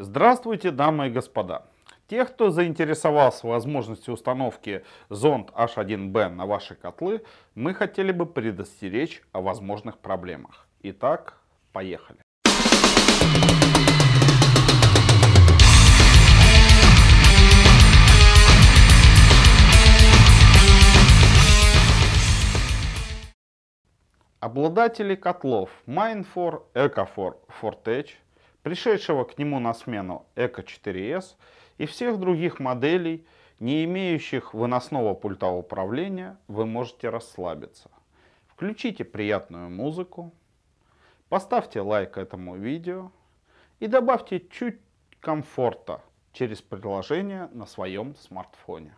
Здравствуйте, дамы и господа! Те, кто заинтересовался возможностью установки зонд H1B на ваши котлы, мы хотели бы предостеречь о возможных проблемах. Итак, поехали! Обладатели котлов Minefor, Ecofor, Fortech – пришедшего к нему на смену Eco 4S и всех других моделей, не имеющих выносного пульта управления, вы можете расслабиться. Включите приятную музыку, поставьте лайк этому видео и добавьте чуть комфорта через приложение на своем смартфоне.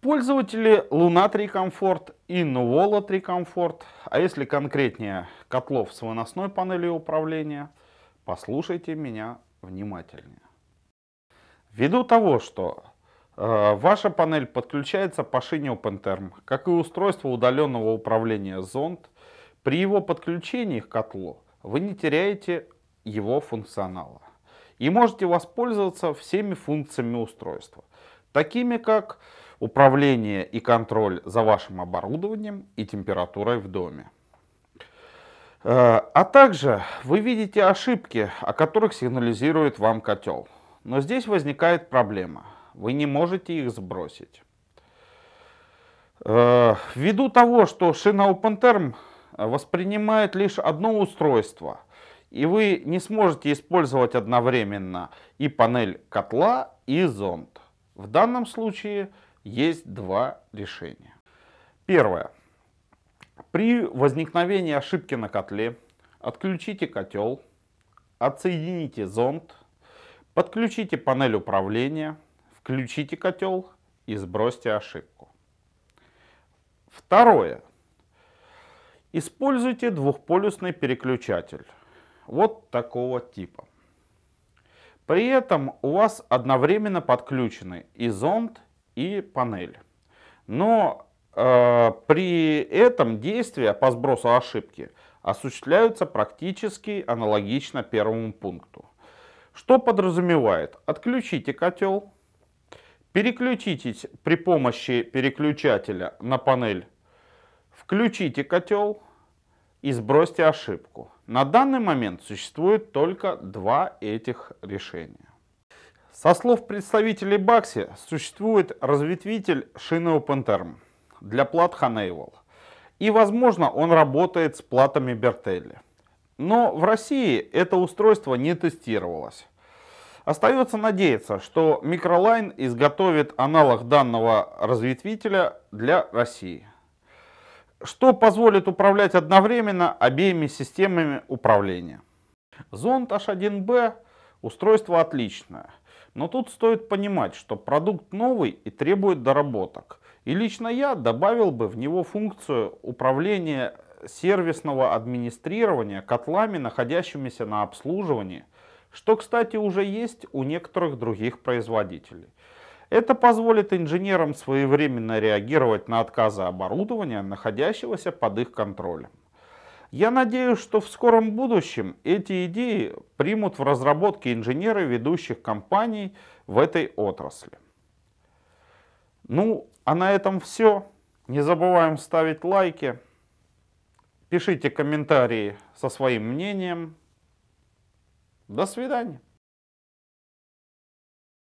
Пользователи Luna 3 Comfort и Nuvola 3 Comfort, а если конкретнее котлов с выносной панелью управления – Послушайте меня внимательнее. Ввиду того, что э, ваша панель подключается по шине OpenTerm, как и устройство удаленного управления зонд, при его подключении к котлу вы не теряете его функционала и можете воспользоваться всеми функциями устройства, такими как управление и контроль за вашим оборудованием и температурой в доме. Э, а также вы видите ошибки, о которых сигнализирует вам котел. Но здесь возникает проблема. Вы не можете их сбросить. Э, ввиду того, что шина OpenTerm воспринимает лишь одно устройство, и вы не сможете использовать одновременно и панель котла, и зонд. В данном случае есть два решения. Первое. При возникновении ошибки на котле отключите котел, отсоедините зонд, подключите панель управления, включите котел и сбросьте ошибку. Второе. Используйте двухполюсный переключатель вот такого типа. При этом у вас одновременно подключены и зонд, и панель. Но Э, при этом действия по сбросу ошибки осуществляются практически аналогично первому пункту. Что подразумевает? Отключите котел, переключитесь при помощи переключателя на панель, включите котел и сбросьте ошибку. На данный момент существует только два этих решения. Со слов представителей Бакси существует разветвитель шины OpenTerm для плат Honeywell. И, возможно, он работает с платами Бертелли. Но в России это устройство не тестировалось. Остается надеяться, что Microline изготовит аналог данного разветвителя для России, что позволит управлять одновременно обеими системами управления. Зонд H1B устройство отличное, но тут стоит понимать, что продукт новый и требует доработок. И лично я добавил бы в него функцию управления сервисного администрирования котлами, находящимися на обслуживании, что, кстати, уже есть у некоторых других производителей. Это позволит инженерам своевременно реагировать на отказы оборудования, находящегося под их контролем. Я надеюсь, что в скором будущем эти идеи примут в разработке инженеры ведущих компаний в этой отрасли. Ну, а на этом все. Не забываем ставить лайки. Пишите комментарии со своим мнением. До свидания.